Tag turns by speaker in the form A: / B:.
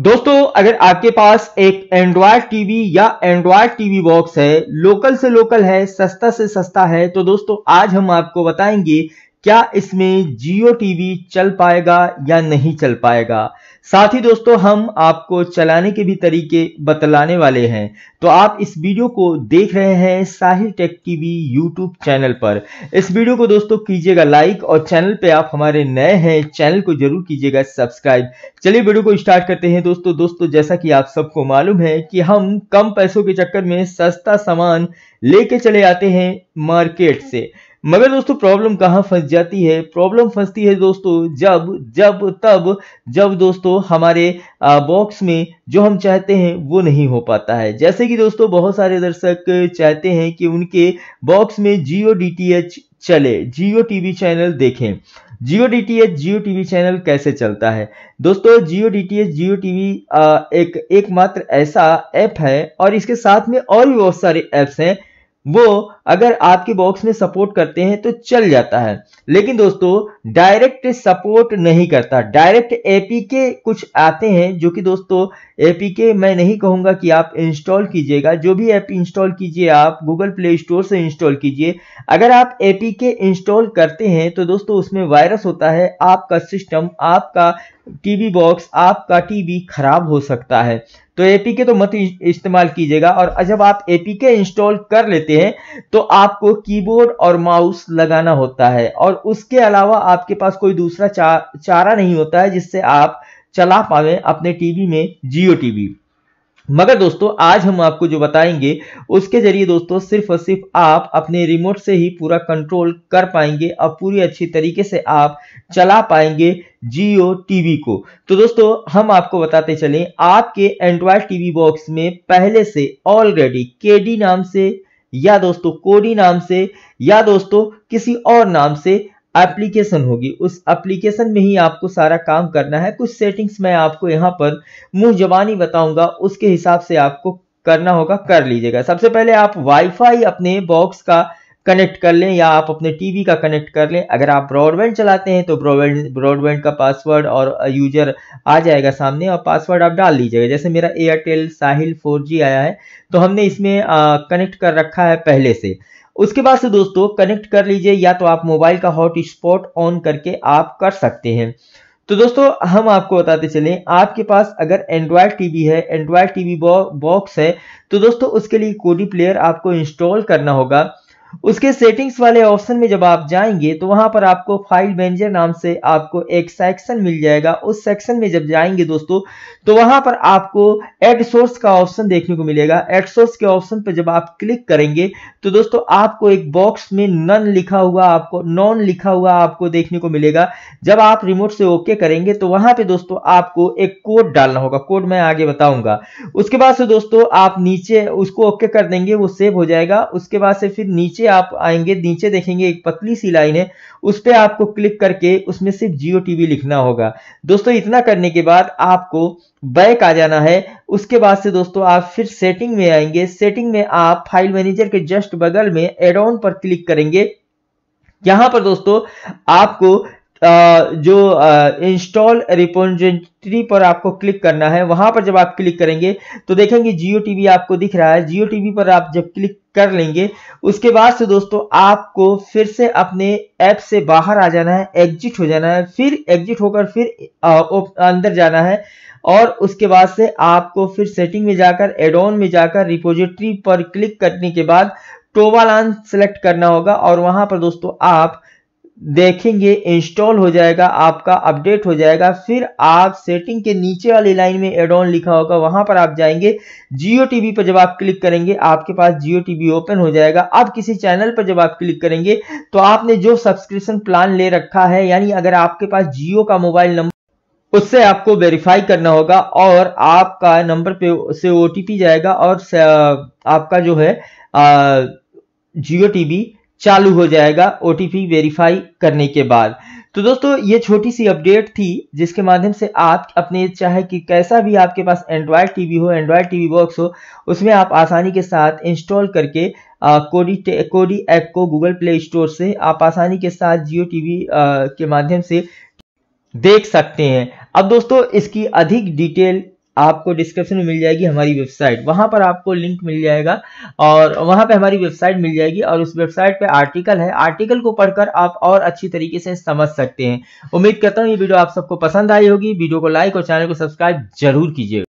A: दोस्तों अगर आपके पास एक एंड्रॉयड टीवी या एंड्रॉयड टीवी बॉक्स है लोकल से लोकल है सस्ता से सस्ता है तो दोस्तों आज हम आपको बताएंगे क्या इसमें जियो टीवी चल पाएगा या नहीं चल पाएगा साथ ही दोस्तों हम आपको चलाने के भी तरीके बतलाने वाले हैं तो आप इस वीडियो को देख रहे हैं Sahil tech TV YouTube channel पर इस वीडियो को दोस्तों कीजिएगा लाइक और चैनल पे आप हमारे नए हैं चैनल को जरूर कीजिएगा सब्सक्राइब चलिए वीडियो को स्टार्ट करते हैं दोस्तों दोस्तों जैसा कि आप सबको मालूम है कि हम कम पैसों के चक्कर में सस्ता सामान लेके चले आते हैं मार्केट से मगर दोस्तों प्रॉब्लम कहाँ फंस जाती है प्रॉब्लम फंसती है दोस्तों जब जब तब जब दोस्तों हमारे बॉक्स में जो हम चाहते हैं वो नहीं हो पाता है जैसे कि दोस्तों बहुत सारे दर्शक चाहते हैं कि उनके बॉक्स में जियो डी चले जियो टीवी चैनल देखें Jio D T H Jio T channel कैसे चलता है दोस्तों Jio D T H Jio T एक एकमात्र ऐसा ऐप है और इसके साथ में और भी बहुत सारे ऐप्स हैं वो अगर आपके बॉक्स में सपोर्ट करते हैं तो चल जाता है लेकिन दोस्तों डायरेक्ट सपोर्ट नहीं करता डायरेक्ट एपीके कुछ आते हैं जो कि दोस्तों एपीके मैं नहीं कहूंगा कि आप इंस्टॉल कीजिएगा जो भी ऐप इंस्टॉल कीजिए आप गूगल प्ले स्टोर से इंस्टॉल कीजिए अगर आप एपीके इंस्टॉल करते हैं तो दोस्तों उसमें वायरस होता है आपका सिस्टम आपका टीवी बॉक्स आपका टीवी खराब हो सकता है तो एपीके तो मत इस्तेमाल कीजिएगा और जब आप एपीके इंस्टॉल कर लेते हैं तो आपको कीबोर्ड और माउस लगाना होता है और उसके अलावा आपके पास कोई दूसरा चा, चारा नहीं होता है जिससे आप चला पावे अपने टीवी में जियो टीवी मगर दोस्तों आज हम आपको जो बताएंगे उसके जरिए दोस्तों सिर्फ और सिर्फ आप अपने रिमोट से ही पूरा कंट्रोल कर पाएंगे और पूरी अच्छी तरीके से आप चला पाएंगे जियो टीवी को तो दोस्तों हम आपको बताते चलें आपके एंड्रॉयड टीवी बॉक्स में पहले से ऑलरेडी केडी नाम से या दोस्तों कोडी नाम से या दोस्तों किसी और नाम से एप्लीकेशन होगी उस एप्लीकेशन में ही आपको सारा काम करना है कुछ सेटिंग्स मैं आपको यहाँ पर मुंह जबानी बताऊंगा उसके हिसाब से आपको करना होगा कर लीजिएगा सबसे पहले आप वाईफाई अपने बॉक्स का कनेक्ट कर लें या आप अपने टीवी का कनेक्ट कर लें अगर आप ब्रॉडबैंड चलाते हैं तो ब्रॉडबैंड ब्रॉडबैंड का पासवर्ड और यूजर आ जाएगा सामने और पासवर्ड आप डाल लीजिएगा जैसे मेरा एयरटेल साहिल 4G आया है तो हमने इसमें कनेक्ट कर रखा है पहले से उसके बाद से दोस्तों कनेक्ट कर लीजिए या तो आप मोबाइल का हॉटस्पॉट ऑन करके आप कर सकते हैं तो दोस्तों हम आपको बताते चलें आपके पास अगर एंड्रॉयड टीवी है एंड्रॉयड टीवी बॉक्स है तो दोस्तों उसके लिए कोडी प्लेयर आपको इंस्टॉल करना होगा उसके सेटिंग्स वाले ऑप्शन में जब आप जाएंगे तो वहां पर आपको फाइल मैनेजर नाम से आपको एक सेक्शन मिल जाएगा उस सेक्शन में जब जाएंगे दोस्तों तो वहां पर आपको एड सोर्स का ऑप्शन देखने को मिलेगा एड सोर्स के ऑप्शन पर जब आप क्लिक करेंगे तो दोस्तों आपको एक बॉक्स में नन लिखा हुआ आपको नॉन लिखा हुआ आपको देखने को मिलेगा जब आप रिमोट से ओके करेंगे तो वहां पर दोस्तों आपको एक कोड डालना होगा कोड मैं आगे बताऊंगा उसके बाद से दोस्तों आप नीचे उसको ओके कर देंगे वो सेव हो जाएगा उसके बाद से फिर नीचे नीचे आप आएंगे नीचे देखेंगे एक पतली सी लाइन है उस पर आपको क्लिक करके उसमें सिर्फ जियो टीवी लिखना होगा दोस्तों इतना करने के बाद आपको बैक आ जाना है उसके बाद से दोस्तों आप फिर सेटिंग में आएंगे सेटिंग में आप फाइल मैनेजर के जस्ट बगल में एडोन पर क्लिक करेंगे यहां पर दोस्तों आपको जो इंस्टॉल रिपोजिटरी पर आपको क्लिक करना है वहां पर जब आप क्लिक करेंगे तो देखेंगे जियो टीवी आपको दिख रहा है जियो टीवी पर आप जब क्लिक कर लेंगे उसके बाद से दोस्तों आपको फिर से अपने ऐप से बाहर आ जाना है एग्जिट हो जाना है फिर एग्जिट होकर फिर आ, अंदर जाना है और उसके बाद से आपको फिर सेटिंग में जाकर एड ऑन में जाकर रिपोजिटरी पर क्लिक करने के बाद टोवालान सेलेक्ट करना होगा और वहां पर दोस्तों आप देखेंगे इंस्टॉल हो जाएगा आपका अपडेट हो जाएगा फिर आप सेटिंग के नीचे वाली लाइन में एड ऑन लिखा होगा वहां पर आप जाएंगे जियो टीवी पर जब आप क्लिक करेंगे आपके पास जियो टीवी ओपन हो जाएगा अब किसी चैनल पर जब आप क्लिक करेंगे तो आपने जो सब्सक्रिप्शन प्लान ले रखा है यानी अगर आपके पास जियो का मोबाइल नंबर उससे आपको वेरीफाई करना होगा और आपका नंबर पे से ओ जाएगा और आपका जो है जियो टीवी चालू हो जाएगा ओ वेरीफाई करने के बाद तो दोस्तों ये छोटी सी अपडेट थी जिसके माध्यम से आप अपने चाहे कि कैसा भी आपके पास एंड्रॉयड टीवी हो एंड्रॉयड टीवी बॉक्स हो उसमें आप आसानी के साथ इंस्टॉल करके कोडी कोडी ऐप को गूगल प्ले स्टोर से आप आसानी के साथ जियो टीवी के माध्यम से देख सकते हैं अब दोस्तों इसकी अधिक डिटेल आपको डिस्क्रिप्शन में मिल जाएगी हमारी वेबसाइट वहां पर आपको लिंक मिल जाएगा और वहां पे हमारी वेबसाइट मिल जाएगी और उस वेबसाइट पे आर्टिकल है आर्टिकल को पढ़कर आप और अच्छी तरीके से समझ सकते हैं उम्मीद करता हूँ ये वीडियो आप सबको पसंद आई होगी वीडियो को लाइक और चैनल को सब्सक्राइब जरूर कीजिएगा